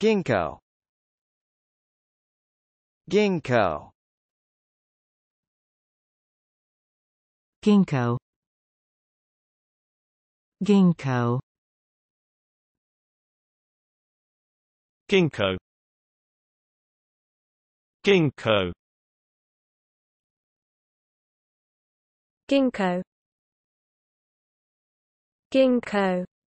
Ginkgo Ginkgo Ginkgo Ginkgo Ginkgo Ginkgo Ginkgo Ginkgo